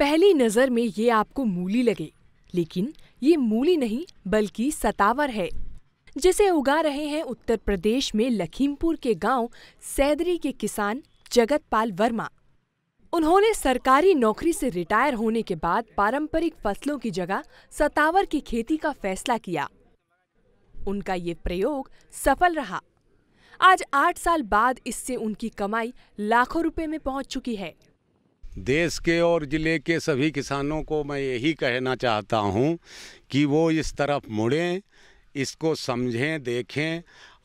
पहली नज़र में ये आपको मूली लगे लेकिन ये मूली नहीं बल्कि सतावर है जिसे उगा रहे हैं उत्तर प्रदेश में लखीमपुर के गांव सैदरी के किसान जगतपाल वर्मा उन्होंने सरकारी नौकरी से रिटायर होने के बाद पारंपरिक फसलों की जगह सतावर की खेती का फैसला किया उनका ये प्रयोग सफल रहा आज आठ साल बाद इससे उनकी कमाई लाखों रुपए में पहुंच चुकी है देश के और ज़िले के सभी किसानों को मैं यही कहना चाहता हूँ कि वो इस तरफ मुड़ें इसको समझें देखें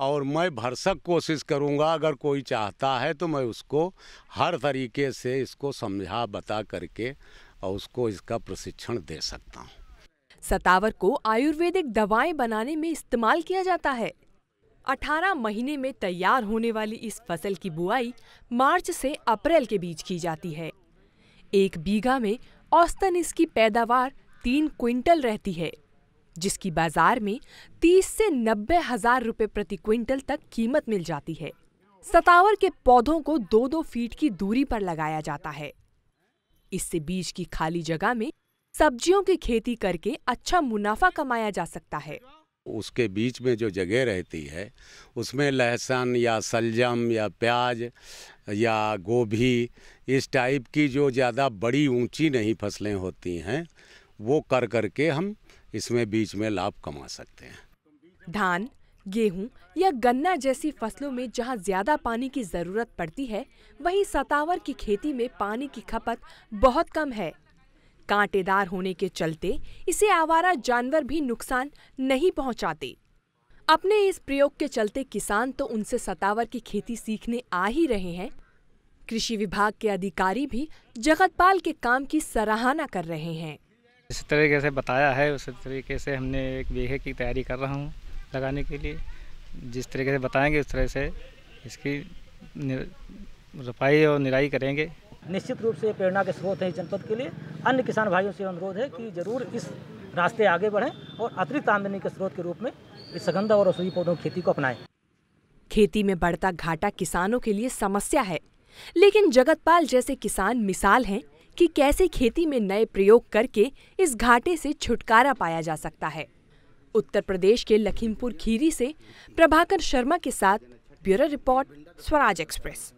और मैं भरसक कोशिश करूँगा अगर कोई चाहता है तो मैं उसको हर तरीके से इसको समझा बता करके और उसको इसका प्रशिक्षण दे सकता हूँ सतावर को आयुर्वेदिक दवाएं बनाने में इस्तेमाल किया जाता है 18 महीने में तैयार होने वाली इस फसल की बुआई मार्च से अप्रैल के बीच की जाती है एक बीघा में औसतन इसकी पैदावार तीन क्विंटल रहती है जिसकी बाजार में तीस से नब्बे हजार रूपए प्रति क्विंटल तक कीमत मिल जाती है सतावर के पौधों को दो दो फीट की दूरी पर लगाया जाता है इससे बीज की खाली जगह में सब्जियों की खेती करके अच्छा मुनाफा कमाया जा सकता है उसके बीच में जो जगह रहती है उसमें लहसुन या सलजम या प्याज या गोभी इस टाइप की जो ज़्यादा बड़ी ऊंची नहीं फसलें होती हैं वो कर करके हम इसमें बीच में लाभ कमा सकते हैं धान गेहूं या गन्ना जैसी फसलों में जहां ज्यादा पानी की जरूरत पड़ती है वहीं सतावर की खेती में पानी की खपत बहुत कम है कांटेदार होने के चलते इसे आवारा जानवर भी नुकसान नहीं पहुंचाते अपने इस प्रयोग के चलते किसान तो उनसे सतावर की खेती सीखने आ ही रहे हैं कृषि विभाग के अधिकारी भी जगतपाल के काम की सराहना कर रहे हैं जिस तरीके से बताया है उस तरीके से हमने एक बीघे की तैयारी कर रहा हूँ लगाने के लिए जिस तरीके से बताएंगे उस तरह से इसकी रोपाई और निराई करेंगे निश्चित रूप से प्रेरणा के स्रोत हैं जनपद के लिए अन्य किसान भाइयों से अनुरोध है कि जरूर इस रास्ते आगे बढ़ें और अतिरिक्त आमदनी के स्रोत के रूप में इस सगंधा और औषधि पौधों की खेती को अपनाएं खेती में बढ़ता घाटा किसानों के लिए समस्या है लेकिन जगतपाल जैसे किसान मिसाल हैं कि कैसे खेती में नए प्रयोग करके इस घाटे से छुटकारा पाया जा सकता है उत्तर प्रदेश के लखीमपुर खीरी से प्रभाकर शर्मा के साथ ब्यूरो रिपोर्ट स्वराज एक्सप्रेस